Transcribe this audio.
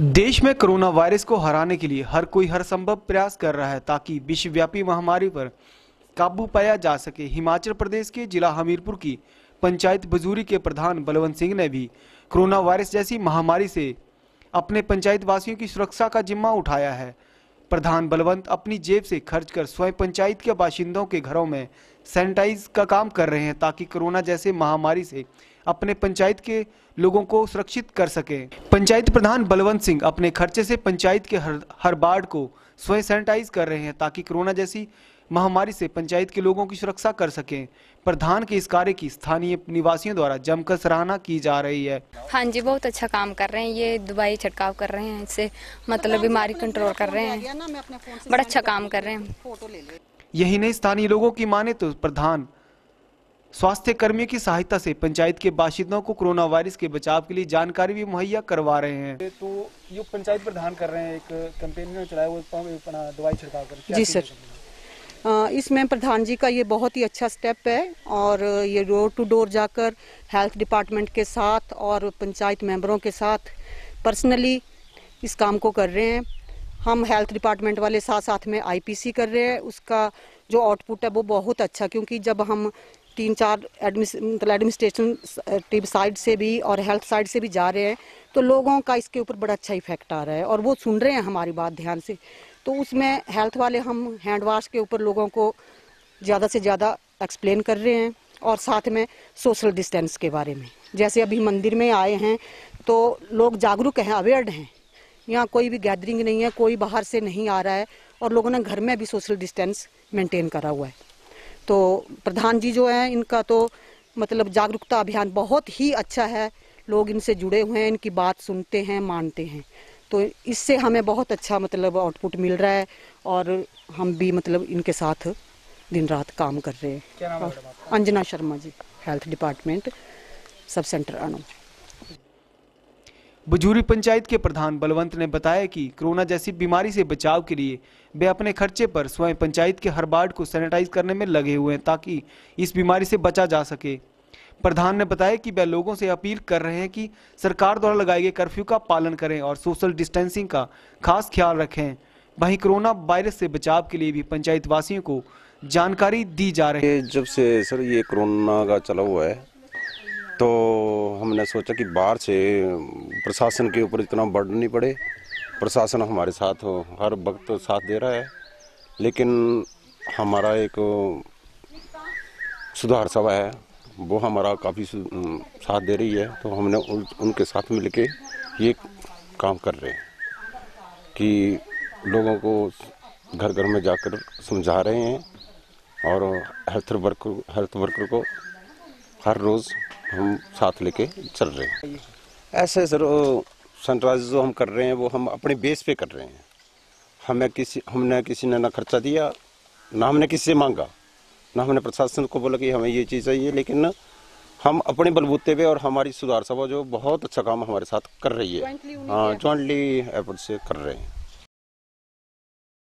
देश में corona virus को हराने के लिए हर कोई हर संभव प्रयास कर रहा है ताकि विश्वव्यापी महामारी पर काबू पाया जा सके हिमाचल प्रदेश के जिला हमीरपुर की पंचायत बजूरी के प्रधान बलवंत सिंह ने भी कोरोना वायरस जैसी महामारी से अपने पंचायत वासियों की सुरक्षा का जिम्मा उठाया है प्रधान बलवंत अपनी जेब से खर्च कर स्वयं पंचायत के बाशिंदों के घरों में सैनिटाइज का काम कर रहे हैं ताकि कोरोना जैसे महामारी से अपने पंचायत के लोगों को सुरक्षित कर सके पंचायत प्रधान बलवंत सिंह अपने खर्चे से पंचायत के हर हर बार्ड को स्वयं सैनिटाइज कर रहे हैं ताकि कोरोना जैसी महामारी से पंचायत के लोगों की सुरक्षा कर सकें प्रधान के इस कार्य की स्थानीय निवासियों द्वारा जमकर सराहना की जा रही है हाँ जी बहुत अच्छा काम कर रहे हैं ये दवाई छिड़काव कर रहे हैं इससे मतलब बीमारी कंट्रोल कर रहे हैं बड़ा अच्छा काम कर रहे हैं यही नहीं स्थानीय लोगों की माने तो प्रधान स्वास्थ्य कर्मियों की सहायता से पंचायत के बाशिंदों को कोरोना वायरस के बचाव के लिए जानकारी भी मुहैया करवा रहे हैं तो ये पंचायत प्रधान कर रहे हैं एक कैंपेन चलाया वो दवाई छिड़काव कर जी सर इसमें प्रधान जी का ये बहुत ही अच्छा स्टेप है और ये डोर टू डोर जाकर हेल्थ डिपार्टमेंट के साथ और पंचायत मेंबरों के साथ पर्सनली इस काम को कर रहे हैं हम हेल्थ डिपार्टमेंट वाले साथ साथ में आईपीसी कर रहे हैं उसका जो आउटपुट है वो बहुत अच्छा क्योंकि जब हम तीन चार मतलब एडमिनिस्ट्रेटिव साइड से भी और हेल्थ साइड से भी जा रहे हैं तो लोगों का इसके ऊपर बड़ा अच्छा इफेक्ट आ रहा है और वो सुन रहे हैं हमारी बात ध्यान से तो उसमें हेल्थ वाले हम हैंड वाश के ऊपर लोगों को ज़्यादा से ज़्यादा एक्सप्लेन कर रहे हैं और साथ में सोशल डिस्टेंस के बारे में जैसे अभी मंदिर में आए हैं तो लोग जागरूक हैं अवेयर्ड हैं यहाँ कोई भी गैदरिंग नहीं है कोई बाहर से नहीं आ रहा है और लोगों ने घर में भी सोशल डिस्टेंस मेंटेन करा हुआ है तो प्रधान जी जो हैं इनका तो मतलब जागरूकता अभियान बहुत ही अच्छा है लोग इनसे जुड़े हुए हैं इनकी बात सुनते हैं मानते हैं तो इससे हमें बहुत अच्छा मतलब आउटपुट मिल रहा है और हम भी मतलब इनके साथ दिन रात काम कर रहे हैं Anjana Sharma ji health department sub centre Anu Bajuri panchayat के प्रधान बलवंत ने बताया कि कोरोना जैसी बीमारी से बचाव के लिए वे अपने खर्चे पर स्वयं पंचायत के हर वार्ड को सैनिटाइज करने में लगे हुए हैं ताकि इस बीमारी से बचा जा सके प्रधान ने बताया कि वह लोगों से अपील कर रहे हैं कि सरकार द्वारा लगाए गए कर्फ्यू का पालन करें और सोशल डिस्टेंसिंग का खास ख्याल रखें वहीं कोरोना वायरस से बचाव के लिए भी पंचायत वासियों को जानकारी दी जा रही है जब से सर ये कोरोना का चला हुआ है तो हमने सोचा कि बाहर से प्रशासन के ऊपर इतना बर्डन नहीं पड़े प्रशासन हमारे साथ हो हर वक्त तो साथ दे रहा है लेकिन हमारा एक सुधार सभा है वो हमारा काफ़ी साथ दे रही है तो हमने उन, उनके साथ मिल के ये काम कर रहे हैं कि लोगों को घर घर में जाकर समझा रहे हैं और हेल्थ वर्कर हेल्थ वर्कर को हर रोज हम साथ लेके चल रहे हैं ऐसे सर सनराइज जो हम कर रहे हैं वो हम अपने बेस पे कर रहे हैं हमें किसी हमने किसी ने ना खर्चा दिया ना हमने किसी से मांगा ना हमने प्रशासन को बोला कि हमें ये चीज़ चाहिए लेकिन हम अपने बलबूते पे और हमारी सुधार सभा जो बहुत अच्छा काम हमारे साथ कर रही है हाँ ज्वाइंटली एफर्ट से कर रहे हैं